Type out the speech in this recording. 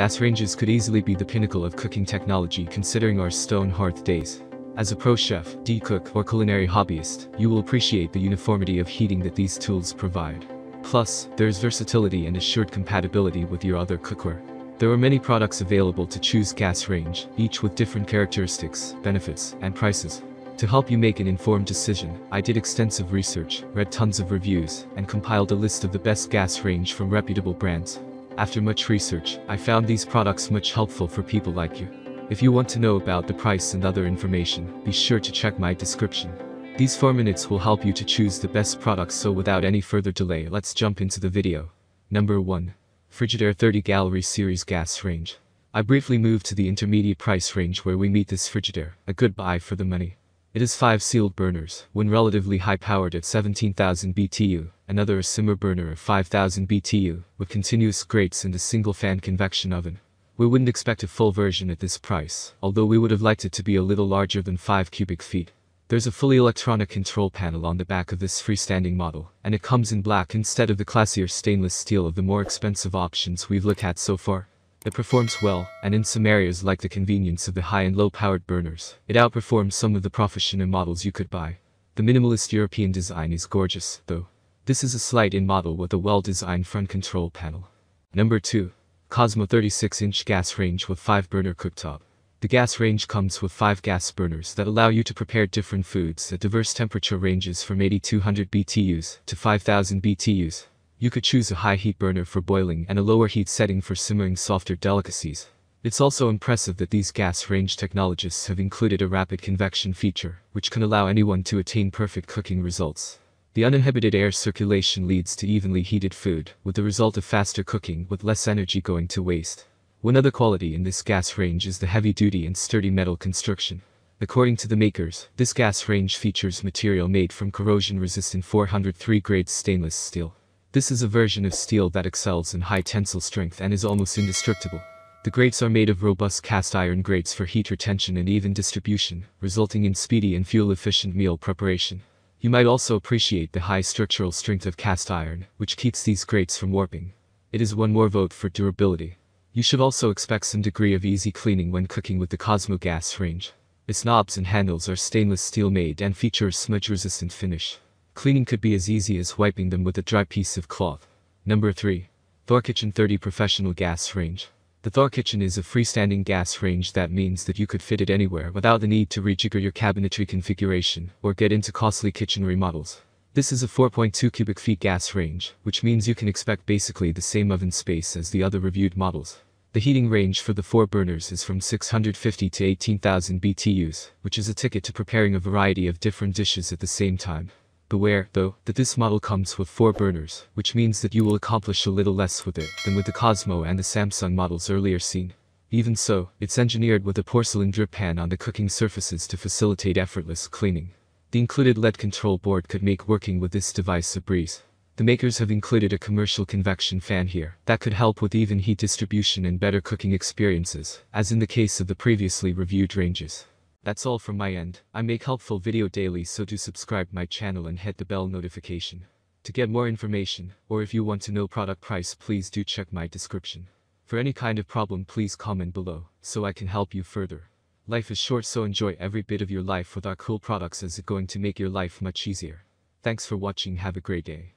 Gas ranges could easily be the pinnacle of cooking technology considering our stone hearth days. As a pro chef, D-cook, or culinary hobbyist, you will appreciate the uniformity of heating that these tools provide. Plus, there's versatility and assured compatibility with your other cookware. There are many products available to choose gas range, each with different characteristics, benefits, and prices. To help you make an informed decision, I did extensive research, read tons of reviews, and compiled a list of the best gas range from reputable brands. After much research, I found these products much helpful for people like you. If you want to know about the price and other information, be sure to check my description. These 4 minutes will help you to choose the best products so without any further delay let's jump into the video. Number 1. Frigidaire 30 Gallery Series Gas Range. I briefly moved to the intermediate price range where we meet this Frigidaire, a good buy for the money. It has five sealed burners, one relatively high-powered at 17,000 BTU, another a simmer burner of 5,000 BTU, with continuous grates and a single fan convection oven. We wouldn't expect a full version at this price, although we would have liked it to be a little larger than 5 cubic feet. There's a fully electronic control panel on the back of this freestanding model, and it comes in black instead of the classier stainless steel of the more expensive options we've looked at so far. It performs well, and in some areas like the convenience of the high and low-powered burners, it outperforms some of the professional models you could buy. The minimalist European design is gorgeous, though. This is a slight in model with a well-designed front control panel. Number 2. Cosmo 36-inch gas range with 5-burner cooktop. The gas range comes with 5 gas burners that allow you to prepare different foods at diverse temperature ranges from 8200 BTUs to 5000 BTUs. You could choose a high heat burner for boiling and a lower heat setting for simmering softer delicacies. It's also impressive that these gas range technologists have included a rapid convection feature, which can allow anyone to attain perfect cooking results. The uninhibited air circulation leads to evenly heated food, with the result of faster cooking with less energy going to waste. One other quality in this gas range is the heavy-duty and sturdy metal construction. According to the makers, this gas range features material made from corrosion-resistant 403 grade stainless steel. This is a version of steel that excels in high tensile strength and is almost indestructible. The grates are made of robust cast iron grates for heat retention and even distribution, resulting in speedy and fuel-efficient meal preparation. You might also appreciate the high structural strength of cast iron, which keeps these grates from warping. It is one more vote for durability. You should also expect some degree of easy cleaning when cooking with the Cosmo gas range. Its knobs and handles are stainless steel made and feature a smudge-resistant finish. Cleaning could be as easy as wiping them with a dry piece of cloth. Number 3. Thor Kitchen 30 Professional Gas Range. The Thor Kitchen is a freestanding gas range that means that you could fit it anywhere without the need to rejigger your cabinetry configuration or get into costly kitchen remodels. This is a 4.2 cubic feet gas range, which means you can expect basically the same oven space as the other reviewed models. The heating range for the four burners is from 650 to 18,000 BTUs, which is a ticket to preparing a variety of different dishes at the same time. Beware, though, that this model comes with four burners, which means that you will accomplish a little less with it than with the Cosmo and the Samsung models earlier seen. Even so, it's engineered with a porcelain drip pan on the cooking surfaces to facilitate effortless cleaning. The included LED control board could make working with this device a breeze. The makers have included a commercial convection fan here that could help with even heat distribution and better cooking experiences, as in the case of the previously reviewed ranges. That's all from my end. I make helpful video daily so do subscribe my channel and hit the bell notification. To get more information, or if you want to know product price please do check my description. For any kind of problem please comment below, so I can help you further. Life is short so enjoy every bit of your life with our cool products as it going to make your life much easier. Thanks for watching have a great day.